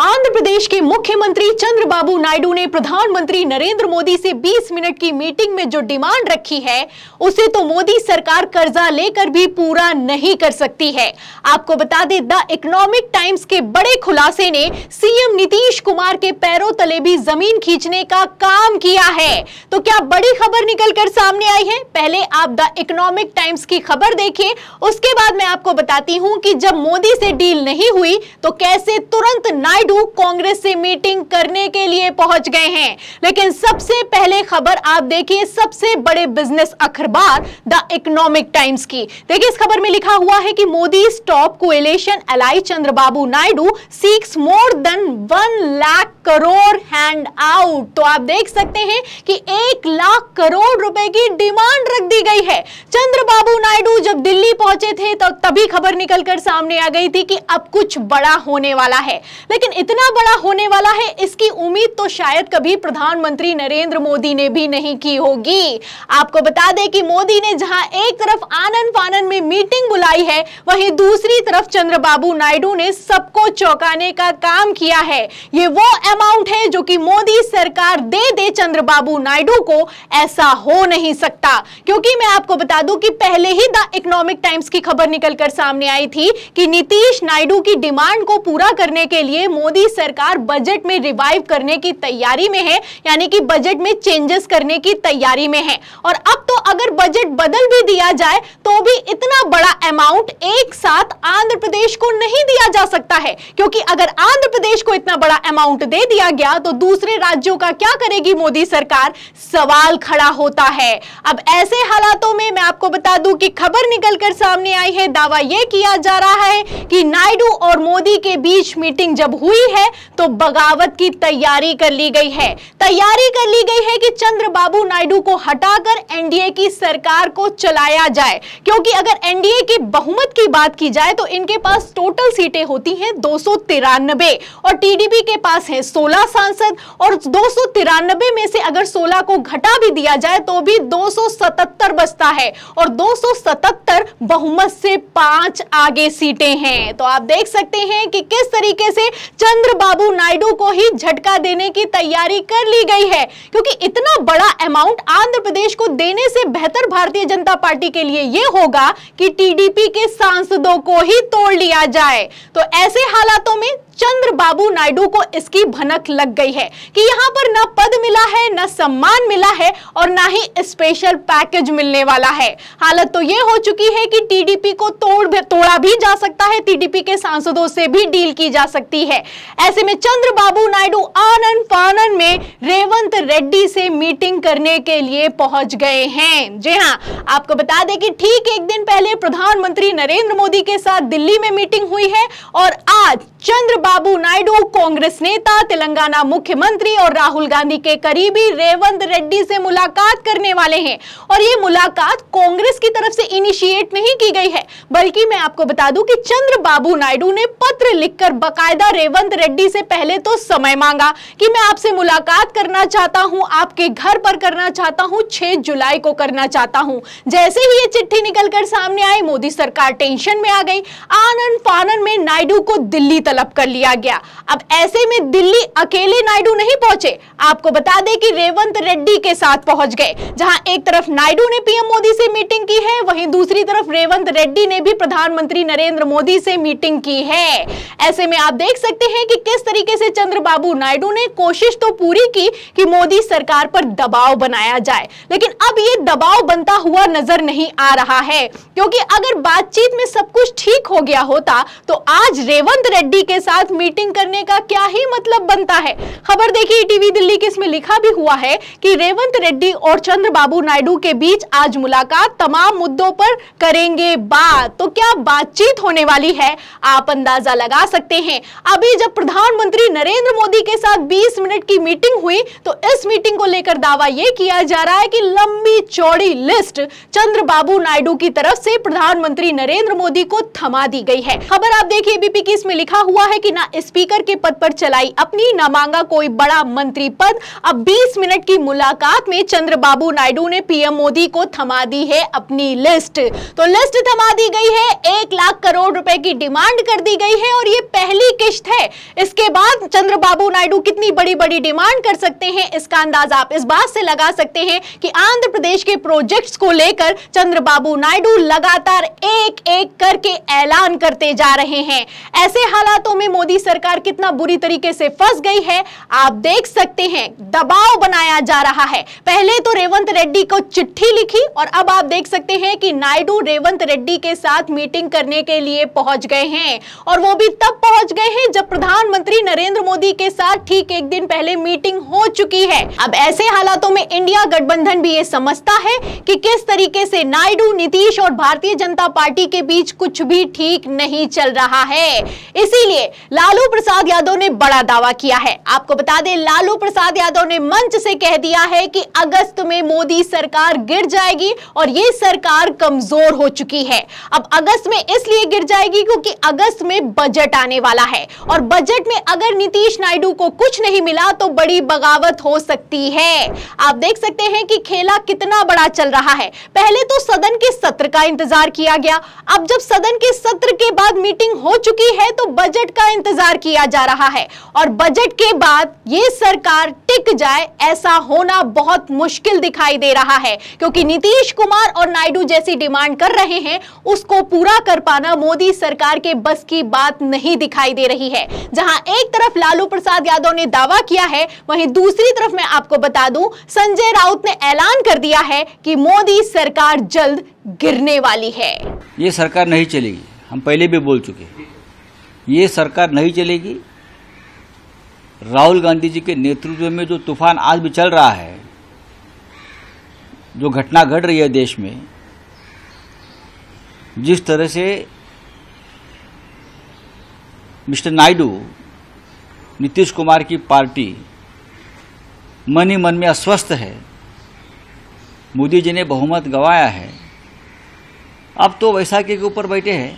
आंध्र प्रदेश के मुख्यमंत्री चंद्रबाबू नायडू ने प्रधानमंत्री नरेंद्र मोदी से 20 मिनट की मीटिंग में जो डिमांड रखी है उसे तो मोदी सरकार कर्जा लेकर भी पूरा नहीं कर सकती है आपको बता दें द इकोनॉमिक टाइम्स के बड़े खुलासे ने सीएम नीतीश कुमार के पैरों तले भी जमीन खींचने का काम किया है तो क्या बड़ी खबर निकल सामने आई है पहले आप द इकोनॉमिक टाइम्स की खबर देखिए उसके बाद मैं आपको बताती हूँ कि जब मोदी से डील नहीं हुई तो कैसे तुरंत नायडू नायडू कांग्रेस से मीटिंग करने के लिए पहुंच गए हैं लेकिन सबसे पहले खबर आप देखिए सबसे बड़े बिजनेस अखबार द इकोनॉमिक टाइम्स की देखिए इस खबर में लिखा हुआ है कि Modi stop coalition ally Chandrababu Naidu seeks more than one lakh crore hand out तो आप देख सकते हैं कि एक लाख करोड़ रुपए की डिमांड रख दी गई है चंद्रबाबू नायडू जब दिल्ली पहुंचे थे तो तभी खबर निकलकर सामने आ गई थी कि अब कुछ बड़ा होने वाला है लेकिन इतना बड़ा होने वाला है इसकी उम्मीद तो शायद कभी प्रधानमंत्री नरेंद्र मोदी ने भी नहीं की होगी आपको बता दें कि मोदी ने जहां एक तरफ आनंद फानन में मीटिंग बुलाई है वहीं दूसरी तरफ चंद्रबाबू नायडू ने सबको चौंकाने का काम किया है ये वो अमाउंट है जो कि मोदी सरकार दे दे चंद्रबाबू नायडू को ऐसा हो नहीं सकता क्योंकि मैं आपको बता दू की पहले ही द इकोनॉमिक टाइम्स की खबर निकलकर सामने आई थी कि नीतीश नायडू की डिमांड को पूरा करने के लिए मोदी मोदी सरकार बजट में रिवाइव करने की तैयारी में है यानी कि बजट में चेंजेस करने की तैयारी में है और अब तो अगर बजट बदल भी दिया जाए तो भी इतना बड़ा अमाउंट एक साथ आंध्र प्रदेश को नहीं दिया जा सकता है क्योंकि अगर आंध्र प्रदेश को इतना बड़ा अमाउंट दे दिया गया तो दूसरे राज्यों का क्या करेगी मोदी सरकार सवाल खड़ा होता है अब ऐसे हालातों में मैं आपको बता दूं कि खबर निकलकर सामने आई है दावा यह किया जा रहा है कि नायडू और मोदी के बीच मीटिंग जब हुई हुई है तो बगावत की तैयारी कर ली गई है तैयारी कर ली गई है कि चंद्रबाबू नायडू को हटाकर एनडीए की सरकार को चलाया जाए क्योंकि अगर एनडीए की बहुमत की बात की जाए तो इनके पास टोटल सीटें होती हैं दो और टीडीपी के पास है 16 सांसद और दो में से अगर 16 को घटा भी दिया जाए तो भी 277 बचता है और 277 बहुमत से पांच आगे सीटें हैं तो आप देख सकते हैं कि किस तरीके से चंद्रबाबू नायडू को ही झटका देने की तैयारी कर ली गई है क्योंकि इतना बड़ा अमाउंट आंध्र प्रदेश को देने से बेहतर भारतीय जनता पार्टी के लिए यह होगा कि टीडीपी के सांसदों को ही तोड़ लिया जाए तो ऐसे हालातों में चंद्र बाबू नायडू को इसकी भनक लग गई है कि यहाँ पर न पद मिला है न सम्मान मिला है और ना ही स्पेशल पैकेज मिलने वाला है हालत तो ये हो चुकी है कि टीडीपी को तोड़ भी, तोड़ा भी जा सकता है टीडीपी के सांसदों से भी डील की जा सकती है ऐसे में चंद्र बाबू नायडू आनंद फानन में रेवंत रेड्डी से मीटिंग करने के लिए पहुंच गए हैं जी हाँ आपको बता दें कि ठीक एक दिन पहले प्रधानमंत्री नरेंद्र मोदी के साथ दिल्ली में मीटिंग हुई है और आज चंद्रबाबू नायडू कांग्रेस नेता तेलंगाना मुख्यमंत्री और राहुल गांधी के करीबी रेवंत रेड्डी से मुलाकात करने वाले हैं और ये मुलाकात कांग्रेस की तरफ से इनिशिएट नहीं की गई है बल्कि मैं आपको बता दूं कि चंद्रबाबू नायडू ने पत्र लिखकर बकायदा रेवंत रेड्डी से पहले तो समय मांगा कि मैं आपसे मुलाकात करना चाहता हूँ आपके घर पर करना चाहता हूँ छह जुलाई को करना चाहता हूँ जैसे ही ये चिट्ठी निकलकर सामने आई मोदी सरकार टेंशन में आ गई आनंद फानन में नायडू को दिल्ली तलब कर लिया गया अब ऐसे में दिल्ली अकेले नायडू नहीं पहुंचे आपको बता दें कि रेवंत रेड्डी के साथ पहुंच गए जहां एक तरफ नायडू ने पीएम मोदी से मीटिंग की है वहीं दूसरी तरफ रेवंत रेड्डी ने भी प्रधानमंत्री नरेंद्र मोदी से मीटिंग की है ऐसे में आप देख सकते हैं कि किस तरीके से चंद्रबाबू नायडू ने कोशिश तो पूरी की कि मोदी सरकार पर दबाव बनाया जाए लेकिन अब ये दबाव बनता हुआ नजर नहीं आ रहा है क्योंकि अगर बातचीत में सब कुछ ठीक हो गया होता तो आज रेवंत रेड्डी पार्टी के साथ मीटिंग करने का क्या ही मतलब बनता है खबर देखिए टीवी दिल्ली के इसमें लिखा भी हुआ है कि रेवंत रेड्डी और चंद्रबाबू नायडू के बीच आज मुलाकात तमाम मुद्दों पर करेंगे बात तो क्या बातचीत होने वाली है आप अंदाजा लगा सकते हैं अभी जब प्रधानमंत्री नरेंद्र मोदी के साथ बीस मिनट की मीटिंग हुई तो इस मीटिंग को लेकर दावा यह किया जा रहा है कि लंबी चौड़ी लिस्ट चंद्र नायडू की तरफ से प्रधानमंत्री नरेंद्र मोदी को थमा दी गई है खबर आप देखिए बीपी की इसमें लिखा हुआ है कि ना स्पीकर के पद पर चलाई अपनी ना मांगा कोई बड़ा मंत्री पद अब 20 मिनट की मुलाकात में चंद्रबाबू नायडू ने पीएम मोदी को थमा दी है अपनी लिस्ट तो लिस्ट थमा दी गई है एक लाख करोड़ रुपए की डिमांड कर दी गई है और ये पहली किश्त है इसके बाद चंद्रबाबू नायडू कितनी बड़ी बड़ी डिमांड कर सकते हैं इसका अंदाज आप इस बात से लगा सकते हैं कि आंध्र प्रदेश के प्रोजेक्ट को लेकर चंद्रबाबू नायडू लगातार एक एक करके ऐलान करते जा रहे हैं ऐसे हालात बातों में मोदी सरकार कितना बुरी तरीके से फंस गई है आप देख सकते हैं दबाव बनाया जा रहा है पहले तो रेवंत रेड्डी को चिट्ठी लिखी और अब आप देख सकते हैं कि नायडू रेवंत रेड्डी के साथ मीटिंग करने के लिए पहुंच गए हैं और वो भी तब पहुंच गए हैं जब प्रधानमंत्री नरेंद्र मोदी के साथ ठीक एक दिन पहले मीटिंग हो चुकी है अब ऐसे हालातों में इंडिया गठबंधन भी ये समझता है कि किस तरीके से नायडू नीतीश और भारतीय जनता पार्टी के बीच कुछ भी ठीक नहीं चल रहा है इसी लिए लालू प्रसाद यादव ने बड़ा दावा किया है आपको बता दें लालू प्रसाद यादव ने मंच से कह दिया है कि अगस्त में मोदी सरकार गिर जाएगी और ये सरकार कमजोर हो चुकी है अब अगस्त में इसलिए गिर जाएगी क्योंकि अगस्त में बजट आने वाला है और बजट में अगर नीतीश नायडू को कुछ नहीं मिला तो बड़ी बगावत हो सकती है आप देख सकते हैं कि खेला कितना बड़ा चल रहा है पहले तो सदन के सत्र का इंतजार किया गया अब जब सदन के सत्र के बाद मीटिंग हो चुकी है तो बजट बजट का इंतजार किया जा रहा है और बजट के बाद ये सरकार टिक जाए ऐसा होना बहुत मुश्किल दिखाई दे रहा है क्योंकि नीतीश कुमार और नायडू जैसी डिमांड कर रहे हैं उसको पूरा कर पाना मोदी सरकार के बस की बात नहीं दिखाई दे रही है जहां एक तरफ लालू प्रसाद यादव ने दावा किया है वहीं दूसरी तरफ मैं आपको बता दूं संजय राउत ने ऐलान कर दिया है कि मोदी सरकार जल्द गिरने वाली है ये सरकार नहीं चलेगी हम पहले भी बोल चुके ये सरकार नहीं चलेगी राहुल गांधी जी के नेतृत्व में जो तूफान आज भी चल रहा है जो घटना घट रही है देश में जिस तरह से मिस्टर नायडू नीतीश कुमार की पार्टी मन ही मन में अस्वस्थ है मोदी जी ने बहुमत गंवाया है अब तो वैशाखी के ऊपर बैठे हैं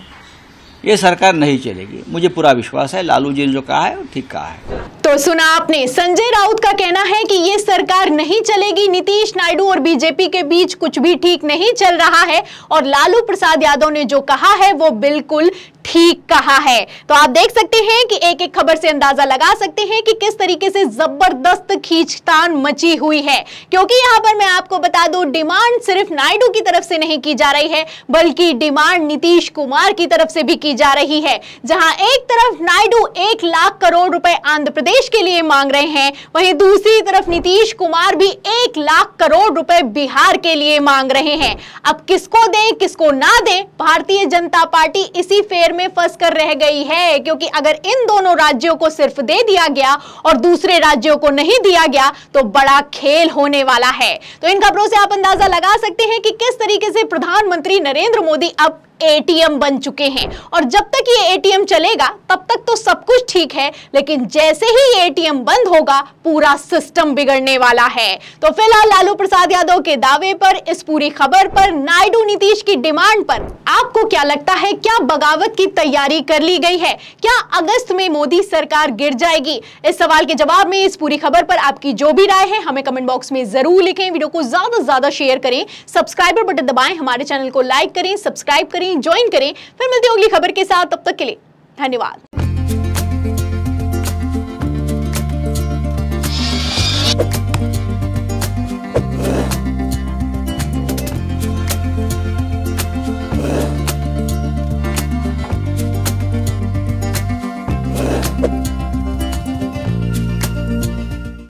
ये सरकार नहीं चलेगी मुझे पूरा विश्वास है लालू जी ने जो कहा है वो ठीक कहा है तो सुना आपने संजय राउत का कहना है कि ये सरकार नहीं चलेगी नीतीश नायडू और बीजेपी के बीच कुछ भी ठीक नहीं चल रहा है और लालू प्रसाद यादव ने जो कहा है वो बिल्कुल ठीक कहा है तो आप देख सकते हैं कि एक एक खबर से अंदाजा लगा सकते हैं कि किस तरीके से जबरदस्त खींचतान मची हुई है क्योंकि यहां पर मैं आपको बता दूं डिमांड सिर्फ नायडू की तरफ से नहीं की जा रही है बल्कि डिमांड नीतीश कुमार की तरफ से भी की की जा रही है जहां एक तरफ नायडू एक लाख करोड़ रुपए आंध्र प्रदेश के लिए मांग रहे हैं वहीं दूसरी तरफ नीतीश कुमार भी एक लाख करोड़ रुपए बिहार के लिए मांग रहे हैं अब किसको दे किसको ना दे भारतीय जनता पार्टी इसी फेर में फंस कर रह गई है क्योंकि अगर इन दोनों राज्यों को सिर्फ दे दिया गया और दूसरे राज्यों को नहीं दिया गया तो बड़ा खेल होने वाला है तो इन खबरों से आप अंदाजा लगा सकते हैं कि किस तरीके से प्रधानमंत्री नरेंद्र मोदी अब एटीएम बन चुके हैं और जब तक ये एटीएम चलेगा तब तक तो सब कुछ ठीक है लेकिन जैसे ही एटीएम बंद होगा पूरा सिस्टम बिगड़ने वाला है तो फिलहाल लालू प्रसाद यादव के दावे पर इस पूरी खबर पर नायडू नीतीश की डिमांड पर आपको क्या लगता है क्या बगावत की तैयारी कर ली गई है क्या अगस्त में मोदी सरकार गिर जाएगी इस सवाल के जवाब में इस पूरी खबर पर आपकी जो भी राय है हमें कमेंट बॉक्स में जरूर लिखें वीडियो को ज्यादा से ज्यादा शेयर करें सब्सक्राइबर बटन दबाएं हमारे चैनल को लाइक करें सब्सक्राइब करें ज्वाइन करें फिर मिलते अगली खबर के साथ तब तक के लिए धन्यवाद